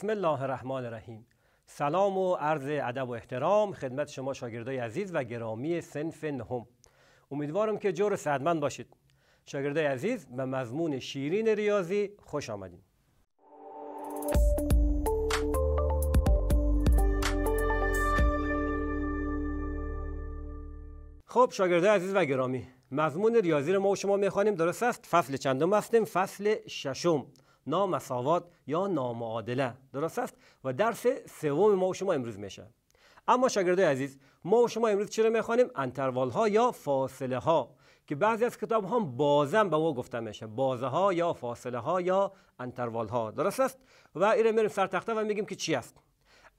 بسم الله الرحمن الرحیم سلام و عرض ادب و احترام خدمت شما شاگردای عزیز و گرامی سنف نهم امیدوارم که جور صدمن باشید شاگردای عزیز به مضمون شیرین ریاضی خوش آمدید خب شاگردای عزیز و گرامی مضمون ریاضی رو ما و شما میخوانیم درست است فصل چندم هستیم فصل ششم نامساوات یا نامعادله درست است و درس سوم ما و شما امروز میشه اما شاگردای عزیز ما و شما امروز چرا میخوانیم انتروال ها یا فاصله ها که بعضی از کتاب ها بازم به ما گفته میشه بازه ها یا فاصله ها یا انتروال ها درست است و ایره میریم سر تخته و میگیم که چی است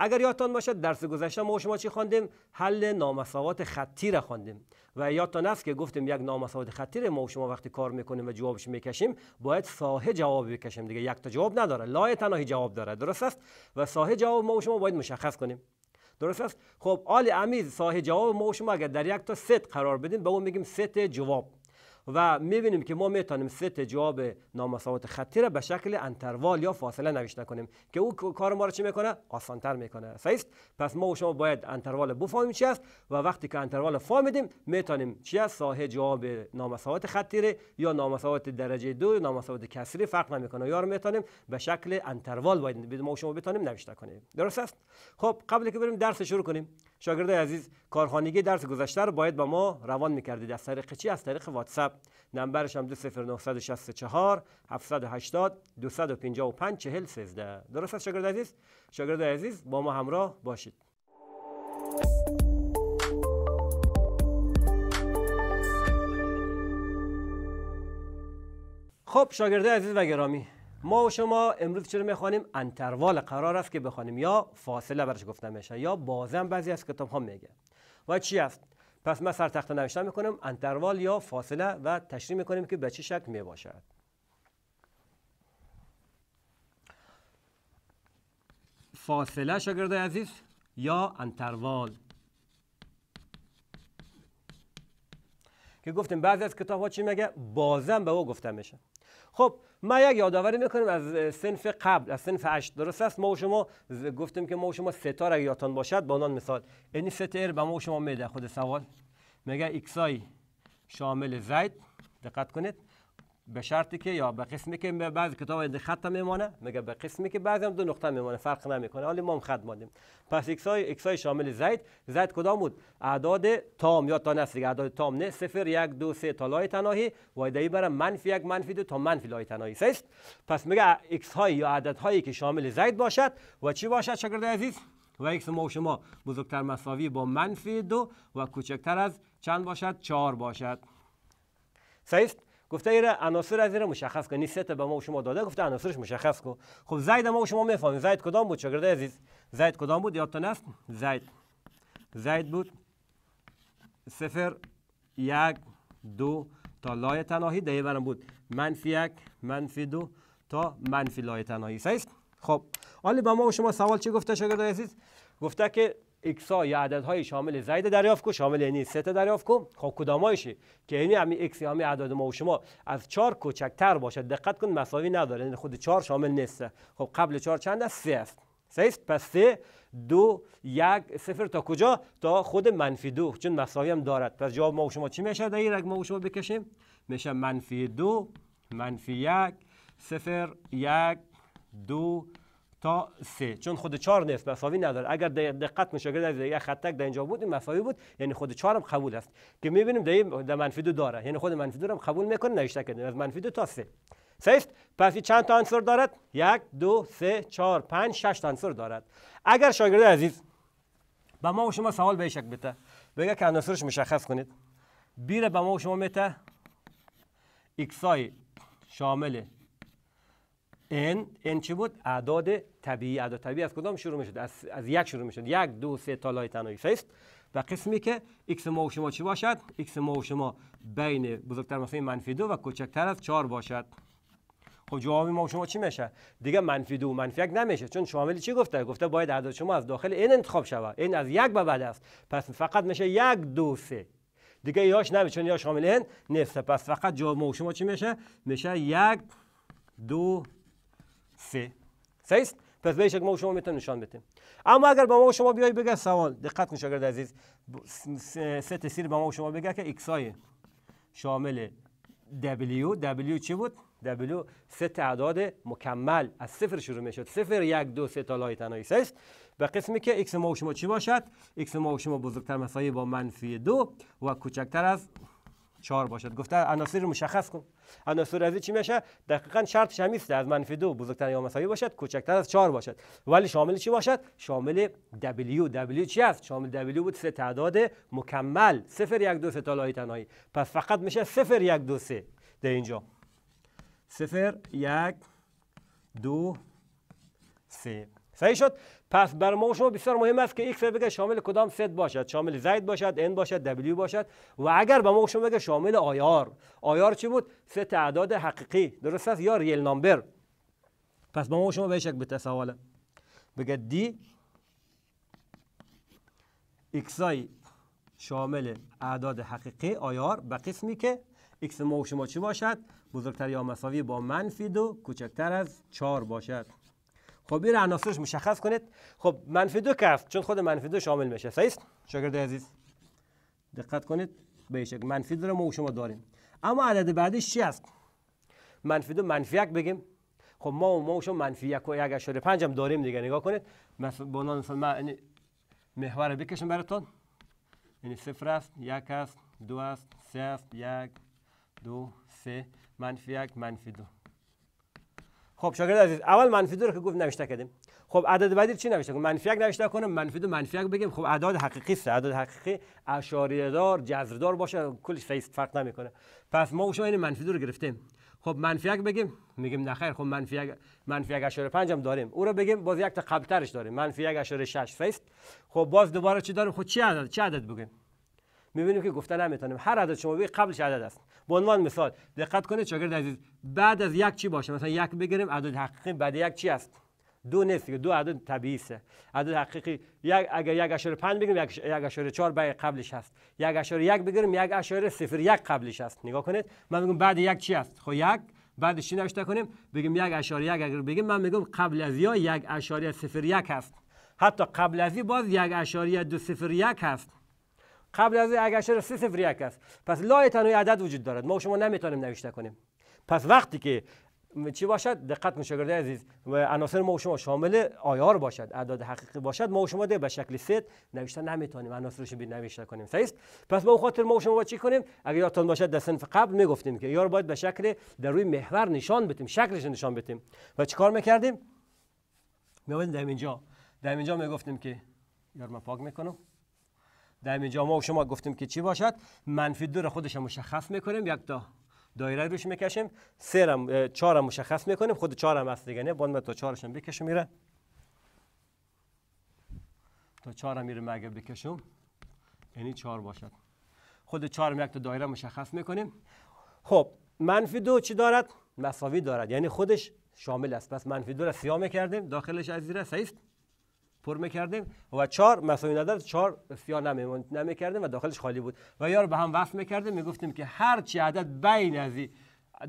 اگر یادتان باشد درس گذشته ما شما چی خواندیم حل نامساوات خطی را خواندیم و یادتان است که گفتیم یک نامساوات خطی را ما شما وقتی کار میکنیم و جوابش میکشیم باید ساحه جواب بکشیم دیگه یک تا جواب نداره لای تناهی جواب داره درست است و ساحه جواب ما شما باید مشخص کنیم درست است خب آل امیز ساحه جواب ما شما اگر در یک تا ست قرار بدیم به اون میگیم ست جواب و میبینیم که ما میتونیم ست جواب نامساوات خطی را به شکل انتروال یا فاصله نوشته کنیم که او کار ما را چی میکنه آسانتر میکنه صحیح پس ما و شما باید انتروال بفهمیم چی است و وقتی که انتروال فهمیدیم میتونیم چی است ساحه جواب نامساوات خطی یا نامساوات درجه دو نامساوات کسری فرق نمیکنه یا میتونیم به شکل انتروال باید ما و شما بتونیم نوشته کنیم درست است خب قبل که بریم درس شروع کنیم شاگرد عزیز کارخانگی درس گذشته رو باید با ما روان میکردید از طریق چی از طریق واتساپ نمبرش هم 20964 780 255 40 13 درست است شاگرد عزیز شاگرد عزیز با ما همراه باشید خب شاگرده عزیز و گرامی ما و شما امروز چرا میخوانیم انتروال قرار است که بخوانیم یا فاصله برش گفته میشه یا بازم بعضی از کتاب ها میگه و چی است پس من سر تخت نوشتن میکنم انتروال یا فاصله و تشریح میکنیم که به چه شکل میباشد فاصله شاگرد عزیز یا انتروال که گفتیم بعضی از کتاب ها چی میگه بازم به او گفته میشه خب ما یک یادآوری میکنیم از سنف قبل از سنف 8 درست است ما و شما گفتیم که ما و شما ستاره اگه یادتان باشد با مثال این یعنی ستاره به ما و شما میده خود سوال میگه ایکسای شامل زید دقت کنید به شرطی که یا به قسمی که بعضی کتاب دو خط میمانه میگه به قسمی که بعضی هم دو نقطه میمانه فرق نمیکنه حالا ما هم خط ماندیم پس ایکس های شامل زید زید کدام بود اعداد تام یا تا نصر اعداد تام نه سفر یک دو سه تا لای تناهی و برای منفی یک منفی دو تا منفی لای تناهی است پس میگه ایکس های یا عدد هایی که شامل زید باشد و چی باشد شاگرد عزیز و ایکس ما و شما بزرگتر مساوی با منفی دو و کوچکتر از چند باشد 4 باشد صحیح گفته ایره عناصر از ایره مشخص کن سه به ما و شما داده گفته عناصرش مشخص کن خب زید ما و شما میفهمیم زید کدام بود شاگرد عزیز زید کدام بود یادتون است زید زید بود صفر یک دو تا لای تناهی بود برم بود منفی یک منفی دو تا منفی لای تناهی صحیح خب حالا به ما و شما سوال چی گفته شاگرد عزیز گفته که اکسا یا های شامل زید دریافت کو شامل یعنی ست دریافت کو خب کدامایشه که یعنی همین اکس یا اعداد ما و شما از چهار کوچکتر باشد دقت کن مساوی نداره یعنی خود چهار شامل نیست خب قبل چهار چند است سه است سه است پس سه دو یک صفر تا کجا تا خود منفی دو چون مساوی هم دارد پس جواب ما و شما چی میشه در این ما و شما بکشیم میشه منفی دو منفی یک صفر یک دو تا سه چون خود چهار نصف مساوی نداره اگر دقت مشاگرد از یک خطک در اینجا بود این مساوی بود یعنی خود هم قبول است که میبینیم در در منفی دو داره یعنی خود منفی دو رو قبول میکنه نوشته کردیم از منفی دو تا سه سیست پس چند تا عنصر دارد یک دو سه چهار پنج شش تا عنصر دارد اگر شاگرد عزیز به ما و شما سوال به شک بته بگه که عناصرش مشخص کنید بیره به ما و شما میته ایکسای شامل ان ان چه بود اعداد طبیعی اعداد طبیعی از کدام شروع میشد از, از یک شروع میشد یک دو سه تا لای تنهایی است و قسمی که x ما و شما چی باشد x ما و شما بین بزرگتر مثلا منفی دو و کوچکتر از 4 باشد خب جواب ما و شما چی میشه دیگه منفی دو منفی یک نمیشه چون شامل چی گفته گفته باید اعداد شما از داخل این انتخاب شود این از یک به بعد است پس فقط میشه یک دو سه دیگه یاش نمیشه چون یا شامل n نیست پس فقط جواب ما و شما چی میشه میشه یک دو سه سه پس به شکل ما شما میتونم نشان بتیم اما اگر با ما شما بیای بگه سوال دقت کن شاگرد عزیز سه سیر به ما شما بگه که ایکس های شامل W W چی بود W سه تعداد مکمل از صفر شروع میشد صفر یک دو سه تا تنهایی سه به قسمی که اکس ما شما چی باشد اکس ما شما بزرگتر مسایی با منفی دو و کوچکتر از چهار باشد گفته عناصر مشخص کن عناصر از چی میشه دقیقا شرط شمیسته. از منفی دو بزرگتر یا مساوی باشد کوچکتر از چهار باشد ولی شامل چی باشد شامل دبلیو دبلیو چی است شامل دبلیو بود سه تعداد مکمل صفر یک دو سه تا تنهایی پس فقط میشه صفر یک دو سه در اینجا صفر یک دو سه صحیح شد پس بر ما شما بسیار مهم است که x بگه شامل کدام ست باشد شامل زید باشد ان باشد w باشد و اگر به ما شما بگه شامل آیار آیار چی بود ست اعداد حقیقی درست است یا ریل نامبر پس به ما شما به شک سوال بگه دی ایکسای شامل اعداد حقیقی آیار به قسمی که x ما شما چی باشد بزرگتر یا مساوی با منفی دو کوچکتر از 4 باشد خب را عناصرش مشخص کنید خب منفی دو کف چون خود منفی دو شامل میشه صحیح شاگرد عزیز دقت کنید به شکل منفی دو رو ما و شما داریم اما عدد بعدیش چی است منفی دو منفی یک بگیم خب ما و ما و شما منفی یک و یک اشاره پنج هم داریم دیگه نگاه کنید مثلا به عنوان مثلا من یعنی محور بکشم براتون یعنی صفر است یک است دو است سه است یک دو سه منفی یک منفی دو خب شاگرد عزیز اول منفی دو رو که گفت نوشته کردیم خب عدد بعدی چی نوشته کنیم منفی یک نوشته کنیم منفی دو منفی یک بگیم خب اعداد حقیقی است اعداد حقیقی اشاریه دار جذر دار باشه کلش فیس فرق نمیکنه پس ما شما این منفی دو رو گرفتیم خب منفی یک بگیم میگیم نه خیر خب منفی یک منفی یک اشاره پنج هم داریم او رو بگیم باز یک تا ترش داریم منفی یک اشاره شش فیست خب باز دوباره چی داریم خب چی عدد چه عدد بگیم میبینیم که گفته نمیتونیم هر عدد شما بگید قبلش عدد است به عنوان مثال دقت کنید شاگرد عزیز بعد از یک چی باشه مثلا یک بگیریم عدد حقیقی بعد یک چی است دو نیست دو عدد طبیعی است عدد حقیقی یک اگر یک اشاره پنج بگیریم یک اشاره چهار بعد قبلش هست یک اشاره یک بگیریم یک اشاره صفر یک قبلش است. نگاه کنید من میگم بعد یک چی است خب یک بعدش چی نوشته کنیم بگیم یک اشاره یک اگر بگیم من میگم قبل از یا یک اشاره صفر یک هست حتی قبل از باز یک اشاره دو صفر یک هست قبل از اگرش سه صفر یک است پس لا تنوی عدد وجود دارد ما شما نمیتونیم نوشته کنیم پس وقتی که چی باشد دقت مشاورده عزیز و عناصر ما و شما شامل آیار باشد اعداد حقیقی باشد ما و شما ده به شکل ست نوشته نمیتونیم عناصرش بی نوشته کنیم صحیح پس ما خاطر ما و شما چی کنیم اگر یادتون باشد در صنف قبل میگفتیم که یار باید به شکل در روی محور نشان بدیم شکلش نشان بدیم و چیکار میکردیم میآمدیم در اینجا در اینجا میگفتیم که یار ما پاک میکنم در اینجا ما و شما گفتیم که چی باشد منفی دو را خودش مشخص میکنیم یک تا دایره روش میکشیم سه را چهار مشخص میکنیم خود چهار هم هست دیگه نه باید تا چهارشم هم بکشم میره تا چهار هم میره مگه بکشم یعنی چهار باشد خود چهار یک تا دایره مشخص میکنیم خب منفی دو چی دارد مساوی دارد یعنی خودش شامل است پس منفی دو را سیاه میکردیم داخلش از زیره است. پر میکردیم و چهار مساوی نداره چهار سیاه نمیکردیم و داخلش خالی بود و یا به هم وصل میکردیم میگفتیم که هر چی عدد بین از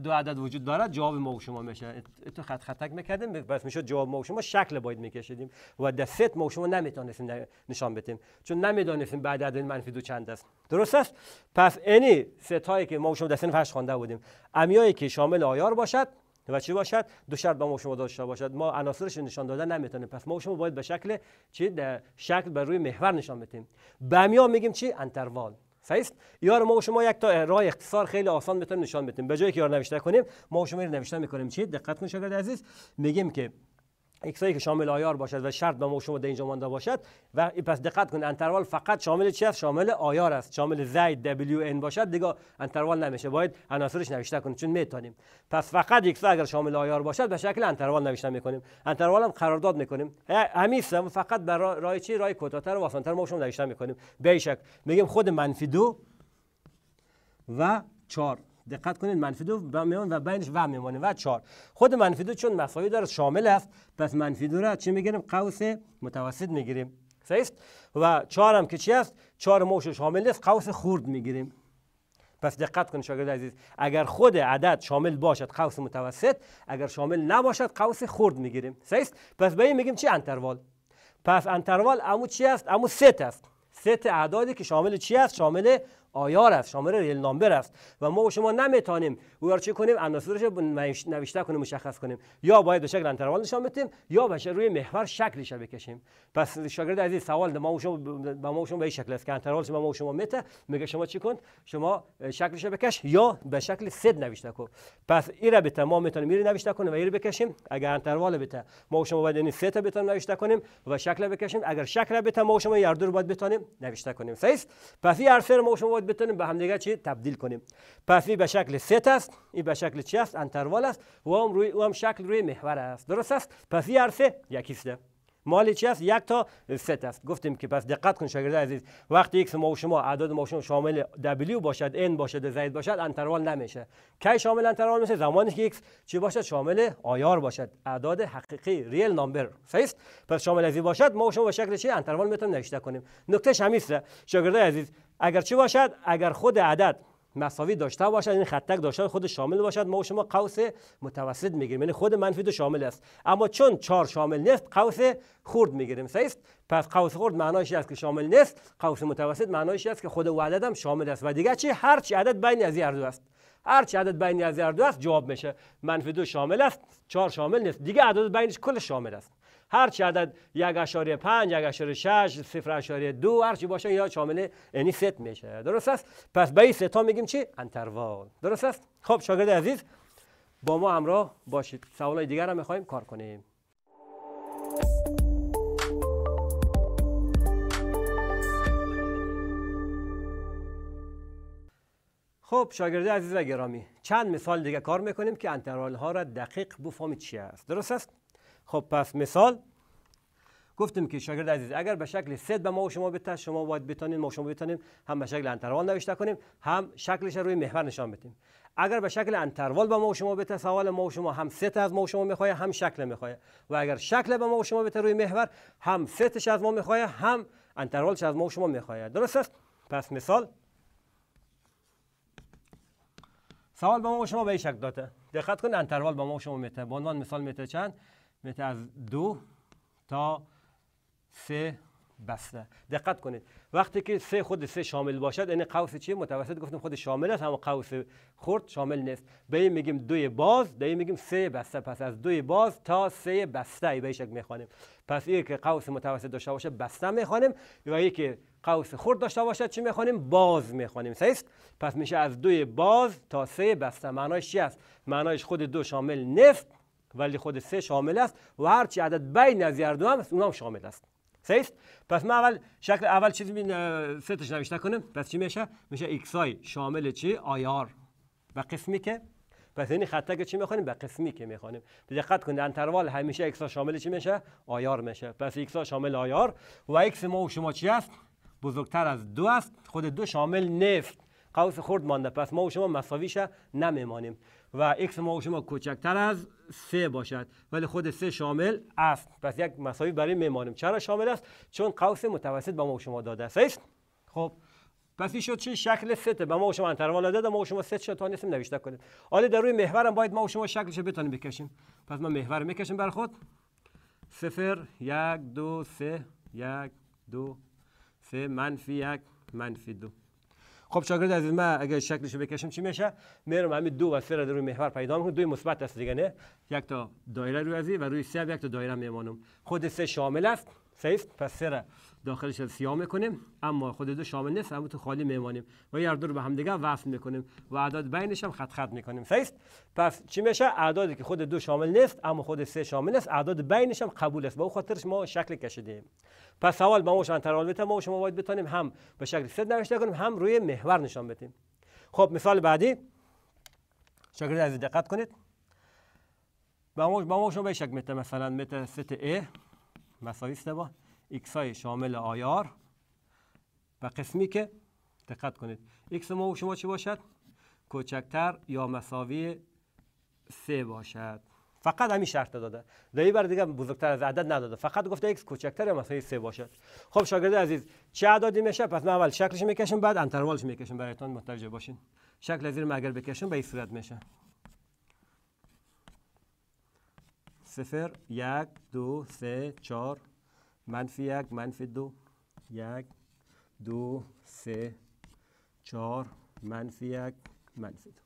دو عدد وجود دارد جواب ما شما میشه تو خط خطک میکردیم بس میشد جواب ما و شما شکل باید میکشیدیم و دفت ما و شما نمیتونستیم نشان بدیم چون نمیدانستیم بعد عدد منفی دو چند است درست است پس اینی ستایی که ما شما در سن فرش خوانده بودیم امیایی که شامل آیار باشد و چی باشد دو شرط با ما شما داشته باشد ما عناصرش نشان دادن نمیتونیم پس ما شما باید به شکل چی شکل بر روی محور نشان بدیم بمیا میگیم چی انتروال صحیح یار ما شما یک تا راه اختصار خیلی آسان میتونیم نشان بدیم به جای که یار نوشته کنیم ما شما رو نوشته میکنیم چی دقت کن شاگرد عزیز میگیم که اکسایی که شامل آیار باشد و شرط به ما شما در اینجا مانده باشد و پس دقت کنید انتروال فقط شامل چی است شامل آیار است شامل زید دبلیو ان باشد دیگه انتروال نمیشه باید عناصرش نوشته کنید چون میتونیم پس فقط اکس اگر شامل آیار باشد به شکل انتروال نوشته میکنیم انتروال هم قرارداد میکنیم همیشه فقط بر رای چی رای کوتاتر و آسانتر ما شما نوشته میکنیم به میگم میگیم خود منفی دو و 4 دقت کنید منفی دو میان و بینش و میمانه و چهار خود منفی دو چون مساوی داره شامل است پس منفی دو را چی میگیریم قوس متوسط میگیریم صحیح و چهار هم که چی است چهار موش شامل است قوس خورد میگیریم پس دقت کنید شاگرد عزیز اگر خود عدد شامل باشد قوس متوسط اگر شامل نباشد قوس خرد میگیریم صحیح پس به این میگیم چی انتروال پس انتروال امو چی است امو ست است ست اعدادی که شامل چی است شامل آیا رفت شامل نامبر رفت و ما و شما نمیتانیم او را چی کنیم عناصرش نوشته کنیم مشخص کنیم یا باید به شکل انتروال نشان بدیم یا به روی محور شکلش بکشیم پس شاگرد عزیز سوال ما و شما به ما و شما به این شکل است که شما ما و شما میته میگه شما چی کن شما شکلش بکش یا به شکل صد نوشته کن پس این را به تمام میتونیم میری نوشته کنیم و این بکشیم اگر انتروال بته ما و شما باید این یعنی سه تا بتونیم نوشته کنیم و شکل بکشیم اگر شکل بته ما و شما یاردور باید بتونیم نوشته کنیم صحیح پس این هر ما و شما باید بتونیم به همدیگه چی تبدیل کنیم پس این به شکل ست است این به شکل چی است انتروال است و هم روی هم شکل روی محور است درست است پس این عرصه مالی یکی است مال چی است یک تا ست است گفتیم که پس دقت کن شاگرد عزیز وقتی x ما و شما اعداد ما و شما شامل w باشد ان باشد زید باشد انتروال نمیشه کی شامل انتروال میشه زمانی که x چی باشد شامل آیار باشد اعداد حقیقی ریل نمبر. صحیح پس شامل ازی باشد ما و شما به شکل چی انتروال میتونیم نشته کنیم نکته شمیسته. شاگرد عزیز اگر چی باشد اگر خود عدد مساوی داشته باشد این یعنی خطک داشته خود شامل باشد ما و شما قوس متوسط میگیریم یعنی خود منفی دو شامل است اما چون چهار شامل نیست قوس خرد میگیریم است پس قوس خرد معنایش است که شامل نیست قوس متوسط معنایش است که خود و عدد هم شامل است و دیگه چی هر چی عدد بین از هر دو است هر چی عدد بین از هر دو است جواب میشه منفی دو شامل است چهار شامل نیست دیگه عدد بینش کل شامل است هرچی عدد یک اشاره پنج یک اشاره شش صفر اشاره دو هرچی باشه یا شامل یعنی ست میشه درست است پس به این ستا میگیم چی انتروال درست است خب شاگرد عزیز با ما همراه باشید های دیگر هم میخوایم کار کنیم خب شاگرد عزیز و گرامی چند مثال دیگه کار میکنیم که انتروال ها را دقیق بفهمید چی است درست است خب پس مثال گفتیم که شاگرد عزیز اگر به شکل صد به ما و شما بده شما باید بتانید ما و شما بتانیم هم به شکل انتروال نوشته کنیم هم شکلش روی محور نشان بدیم اگر به شکل انتروال به ما و شما بده سوال ما و شما هم ست از ما و شما میخواد هم شکل میخواد و اگر شکل به ما و شما بده روی محور هم ستش از ما میخواد هم انتروالش از ما و شما میخواد درست پس مثال سوال به ما و شما به این شکل داده دقت کنید انتروال به ما و شما به عنوان مثال میته چند مثل از دو تا سه بسته دقت کنید وقتی که سه خود سه شامل باشد یعنی قوس چیه متوسط گفتم خود شامل است اما قوس خرد شامل نیست به این میگیم دوی باز به این میگیم سه بسته پس از دوی باز تا سه بسته ای به میخوانیم پس یکی که قوس متوسط داشته باشه بسته میخوانیم و یکی که قوس خرد داشته باشد چی میخوانیم باز میخوانیم است پس میشه از دوی باز تا سه بسته معنایش چی است معنایش خود دو شامل نیست ولی خود سه شامل است و هرچی عدد بین از هر دو هم است اون شامل است است پس ما اول شکل اول چیزی بین سه تاش نوشته کنیم پس چی میشه میشه ایکس آی شامل چی آر و قسمی که پس این خطه که چی میخوایم. به قسمی که به دقت کنید انتروال همیشه ایکس شامل چی میشه آر میشه پس ایکس شامل آر و ایکس ما و شما چی است بزرگتر از دو است خود دو شامل نفت قوس خرد مانده پس ما و شما مساویش نمیمانیم و x ما کوچکتر از سه باشد ولی خود سه شامل است پس یک مساوی برای میمانیم چرا شامل است چون قوس متوسط به ما شما داده است خب پس شد چی شکل سته به ما شما انتروال داده ما شما ست شد تا نیستیم نوشته کنیم حالا در روی محورم باید ما شما شکلش بتونیم بکشیم پس ما محور میکشیم بر خود سفر یک دو سه یک دو سه منفی یک منفی دو خب شاگرد عزیز من اگه شکلش بکشم چی میشه میرم همین دو و سه رو روی محور پیدا میکنم دو مثبت است دیگه نه یک تا دایره روی ازی و روی سه یک تا دایره میمانم خود سه شامل است سیف پس سر داخلش رو سیاه میکنیم اما خود دو شامل نیست اما تو خالی میمانیم و یه رو به هم دیگه وصل میکنیم و اعداد بینش هم خط خط میکنیم سیست پس چی میشه اعدادی که خود دو شامل نیست اما خود سه شامل است اعداد بینش هم قبول است با خاطرش ما شکل کشیدیم پس سوال ما انترال بتا ما شما باید بتونیم هم به شکل سه نوشته کنیم هم روی محور نشان بدیم خب مثال بعدی شاگرد عزیز دقت کنید با ما شما به شکل مثلا مثل ست A مساوی است با ایکس های شامل آیار و قسمی که دقت کنید ایکس ما و شما چه باشد کوچکتر یا مساوی سه باشد فقط همین شرط داده دایی بر دیگه بزرگتر از عدد نداده فقط گفته ایکس کوچکتر یا مساوی سه باشد خب شاگرد عزیز چه عددی میشه پس من اول شکلش میکشم بعد انتروالش میکشیم برایتان متوجه باشین شکل زیر مگر بکشم به این صورت میشه صفر یک دو سه چهار منفی یک منفی دو یک دو سه چهار منفی یک منفی دو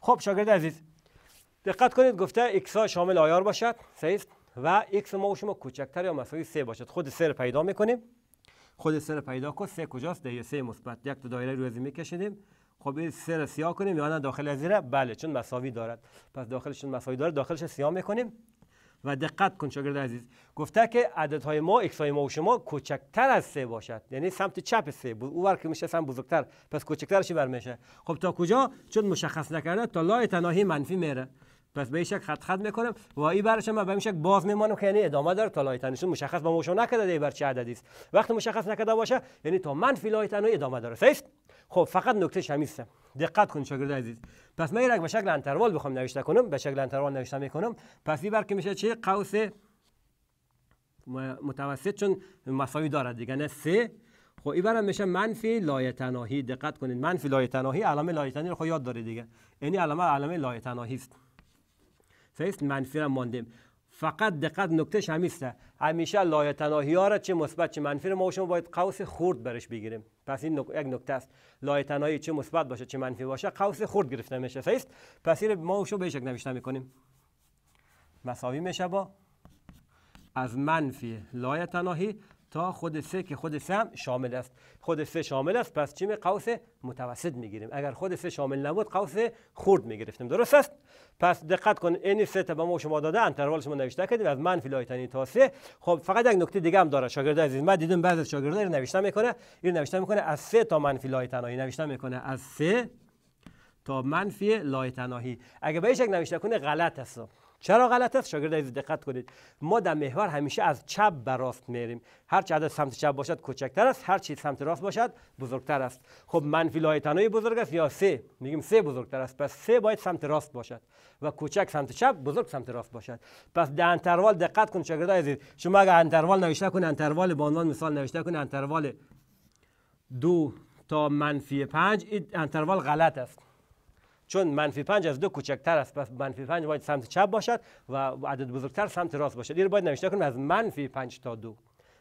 خب شاگرد عزیز دقت کنید گفته x ها شامل آیار باشد صحیح و x ما و شما کوچکتر یا مساوی سه باشد خود سه پیدا میکنیم خود سه پیدا کن سه کجاست دیگه سه مثبت یک تو دایره می کشیدیم خب این سه رو سیاه کنیم یا نه داخل از زیره بله چون مساوی دارد پس داخلشون مساوی دارد داخلش سیاه میکنیم و دقت کن شاگرد عزیز گفته که عدد های ما ایکس های ما و شما کوچکتر از سه باشد یعنی سمت چپ سه بود او که میشه سمت بزرگتر پس کوچکترش بر میشه خب تا کجا چون مشخص نکرده تا لای تناهی منفی میره پس به شک خط خط میکنم و ای برش من به این شک باز میمانم که یعنی ادامه داره تا لایتنشون مشخص با موشو نکده دیگه بر چه عددی است وقتی مشخص نکده باشه یعنی تا منفی لایتنو ادامه داره صحیح خب فقط نکته شمیسته دقت کن شاگرد عزیز پس من یک به شکل انتروال بخوام نوشته کنم به شکل انتروال نوشته میکنم پس این بر که میشه چه قوس متوسط چون مساوی دارد دیگه نه سه خب این برم میشه منفی لایتناهی دقت کنید منفی لایتناهی علامه لایتنی رو خود خب یاد داره دیگه یعنی علامه علامه لایتناهی است فیس منفی را ماندیم فقط دقت نکتهش همیسته همیشه لایه ها را چه مثبت چه منفی رو ما شما باید قوس خورد برش بگیریم پس این یک نکته است لایه چه مثبت باشه چه منفی باشه قوس خورد گرفته میشه فیست پس این ما شما به نوشته میکنیم مساوی میشه با از منفی لایتناهی تا خود سه که خود سه شامل است خود سه شامل است پس چی می قوس متوسط میگیریم اگر خود سه شامل نبود قوس خرد میگرفتیم درست است پس دقت کن این سه تا به ما شما داده انتروالش شما نوشته کردیم از منفی لایتنی تا سه خب فقط یک نکته دیگه هم داره شاگرد عزیز من دیدم بعضی از شاگردا اینو نوشته میکنه اینو نوشته میکنه از سه تا منفی لایتنایی نوشته میکنه از سه تا منفی لایتناهی اگه به یک نوشته کنه غلط است چرا غلط است شاگرد عزیز دقت کنید ما در محور همیشه از چپ به راست میریم هر چه عدد سمت چپ باشد کوچکتر است هر چی سمت راست باشد بزرگتر است خب منفی لایتنای بزرگ است یا سه میگیم سه بزرگتر است پس سه باید سمت راست باشد و کوچک سمت چپ بزرگ سمت راست باشد پس در انتروال دقت کن شاگرد عزیز شما اگر انتروال نوشته کن انتروال به عنوان مثال نوشته کن انتروال دو تا منفی پنج این انتروال غلط است چون منفی 5 از دو کوچکتر است پس منفی 5 باید سمت چپ باشد و عدد بزرگتر سمت راست باشد این باید نوشته کنیم از منفی 5 تا دو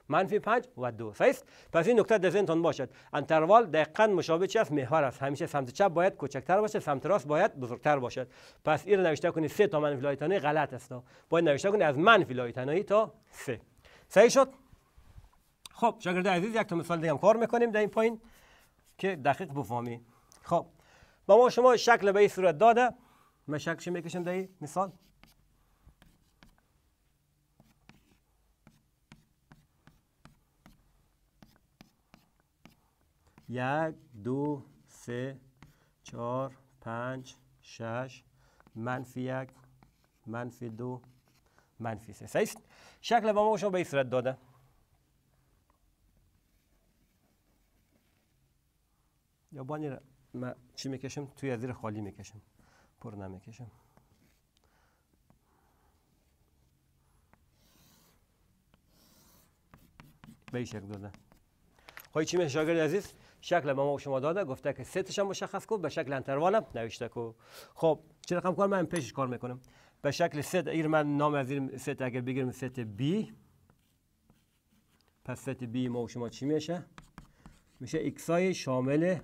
منفی 5 و 2 صحیح پس این نکته در تون باشد انتروال دقیقا مشابه چی است محور است همیشه سمت چپ باید کوچکتر باشد سمت راست باید بزرگتر باشد پس این رو نوشته کنید 3 تا منفی لایتنایی غلط است باید نوشته کنید از منفی لایتنایی تا 3 صحیح شد خب شاگرد عزیز یک تا مثال دیگه هم کار میکنیم در این پایین که دقیق بفهمی خب با ما شما شکل به این صورت داده من شکلش میکشم در مثال یک دو سه چهار پنج شش منفی یک منفی دو منفی سه سیست شکل با ما شما به این صورت داده یا بانی من چی میکشم توی از زیر خالی میکشم پر نمیکشم به این شکل داده خواهی چی میشه شاگرد عزیز شکل ما شما داده گفته که ستش هم مشخص کن به شکل انتروال هم نوشته کو خب چه رقم کار من پیشش کار میکنم به شکل ست ایر من نام از این ست اگر بگیرم ست بی پس ست بی ما شما چی میشه میشه های شامل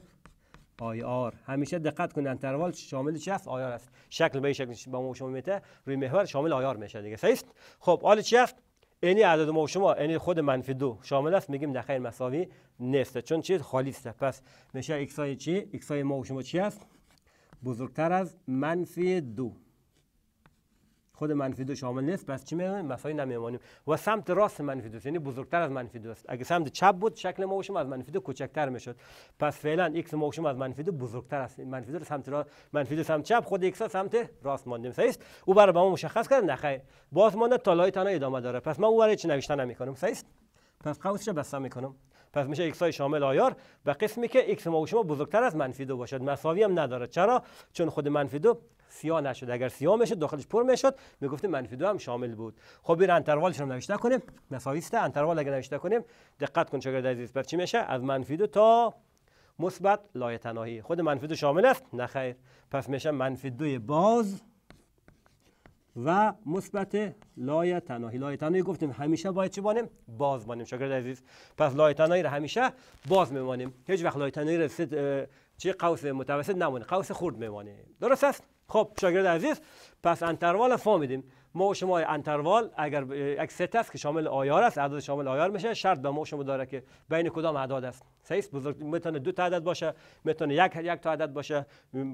آی آر همیشه دقت کنید انتروال شامل چی هست آی آر است شکل به شکل با ما شما میته روی محور شامل آی آر میشه دیگه است خب حالا چی هست اینی عدد ما شما اینی خود منفی دو شامل است میگیم خیر مساوی نیست چون چیز خالی است پس میشه ایکس چی ایکس های ما شما چی است بزرگتر از منفی دو خود منفی دو شامل نیست پس چی میمونیم مسایی نمیمانیم و سمت راست منفی دو یعنی بزرگتر از منفی دو است اگه سمت چپ بود شکل موشم از منفی دو کوچکتر میشد پس فعلا x موشم از منفی دو بزرگتر است منفی دو سمت راست منفی دو سمت چپ خود x سمت راست مانده صحیح است او برای ما مشخص کرد نخیر باز مانده تا لای تنها ادامه داره پس ما او برای چی نوشتن نمیکنم صحیح است پس قوسش بسته میکنم پس میشه x های شامل آیار و قسمی که x ما و شما بزرگتر از منفی دو باشد مساوی هم نداره چرا چون خود منفی دو سیاه نشد اگر سیاه میشد داخلش پر میشد میگفتیم منفی دو هم شامل بود خب این انتروالش رو نوشته کنیم مساوی است انتروال اگر نوشته کنیم دقت کن شاگرد عزیز پس چی میشه از منفی دو تا مثبت لایتناهی خود منفی دو شامل است نه پس میشه منفی دوی باز و مثبت لای لایتناهی گفتیم همیشه باید چی بانیم باز بانیم شاگرد عزیز پس تناهی را همیشه باز میمانیم هیچ وقت لایتناهی رو را قوس متوسط نمونه قوس خرد میمانیم درست است خب شاگرد عزیز پس انتروال فهمیدیم ما و شما انتروال اگر یک ست است که شامل آیار است اعداد شامل آیار میشه شرط به ما شما داره که بین کدام اعداد است سیس بزرگ میتونه دو تا عدد باشه میتونه یک یک تا عدد باشه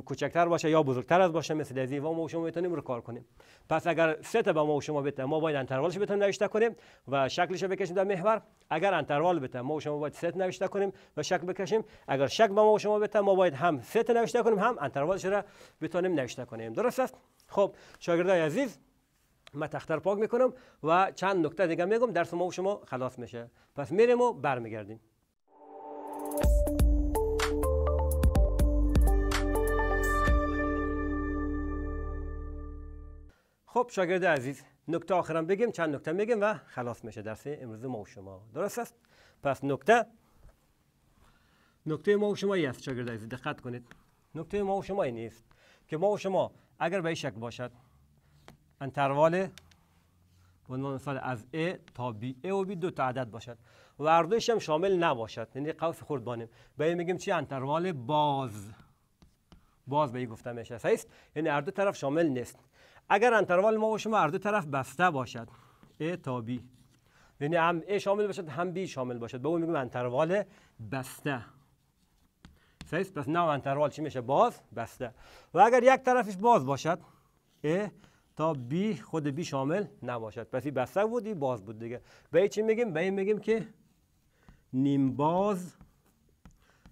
کوچکتر باشه یا بزرگتر از باشه مثل از این و ما شما میتونیم رو کار کنیم پس اگر ست به ما و شما بده ما باید انتروالش بتونیم نوشته کنیم و شکلش رو بکشیم در محور اگر انتروال بده ما و شما باید ست نوشته کنیم و شکل بکشیم اگر شک به ما شما بده ما باید هم ست نوشته کنیم هم انتروالش رو بتونیم نوشته کنیم درست است خب شاگردای عزیز من تختر پاک میکنم و چند نکته دیگه میگم درس ما و شما خلاص میشه پس میریم و برمیگردیم خب شاگرد عزیز نکته آخرم بگیم چند نکته میگیم و خلاص میشه درس امروز ما و شما درست است پس نکته نکته ما و شما است شاگرد عزیز دقت کنید نکته ما و شما نیست که ما و شما اگر به شک باشد انتروال به عنوان مثال از A تا بی A و B دو تا عدد باشد و اردوش هم شامل نباشد یعنی قوس خردبانه به این میگیم چی انتروال باز باز به این گفته میشه صحیح یعنی هر دو طرف شامل نیست اگر انتروال ما و شما هر دو طرف بسته باشد A تا بی یعنی هم ا شامل باشد هم بی شامل باشد به اون میگیم انتروال بسته صحیح پس نه انتروال چی میشه باز بسته و اگر یک طرفش باز باشد A. تا بی خود بی شامل نباشد پس این بسته بود این باز بود دیگه به چی میگیم به این میگیم که نیم باز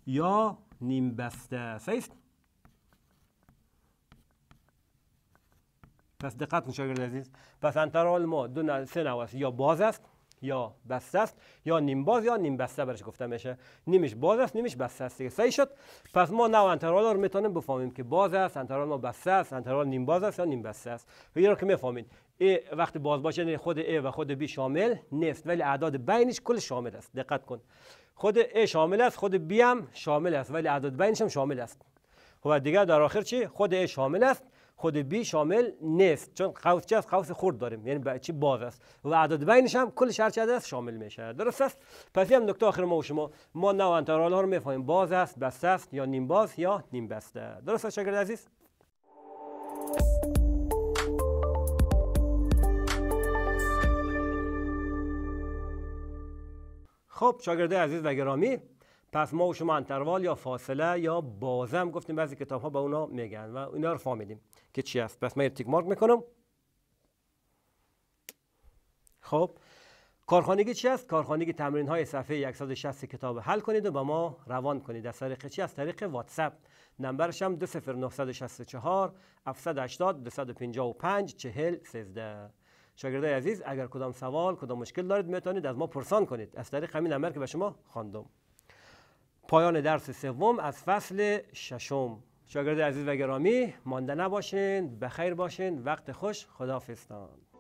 یا نیم بسته سیست پس دقت نشاگرد عزیز پس انترال ما دو سه نواست یا باز است یا بسته است یا نیم باز یا نیم بسته برش گفته میشه نیمش باز است نیمش بسته است دیگه صحیح شد پس ما نو انترال رو میتونیم بفهمیم که باز است انترال ما بسته است انترال نیم باز است یا نیم بسته است این رو که میفهمید ای وقتی باز باشه یعنی خود ای و خود بی شامل نیست ولی اعداد بینش کل شامل است دقت کن خود ای شامل است خود بی هم شامل است ولی اعداد بینش هم شامل است خب دیگه در آخر چی خود ای شامل است خود بی شامل نیست چون قوس چه قوس خرد داریم یعنی بچی باز است و اعداد بینش هم کل شرچ است شامل میشه درست است پس هم نکته آخر ما و شما ما نو انترال ها رو میفهمیم باز است بسته است یا نیم باز یا نیم بسته درست است شاگرد عزیز خب شاگرده عزیز و گرامی پس ما و شما انتروال یا فاصله یا بازم گفتیم بعضی کتاب ها به اونا میگن و اینا رو فهمیدیم که چی است پس من تیک مارک میکنم خب کارخانگی چی است کارخانگی تمرین های صفحه 160 کتاب حل کنید و با ما روان کنید از طریق چی از طریق واتساپ نمبرش هم 20964 780 255 40 13 شاگردای عزیز اگر کدام سوال کدام مشکل دارید میتونید از ما پرسان کنید از طریق همین نمبر که به شما خواندم پایان درس سوم از فصل ششم شاگرد عزیز و گرامی مانده نباشین بخیر باشین وقت خوش خدافستان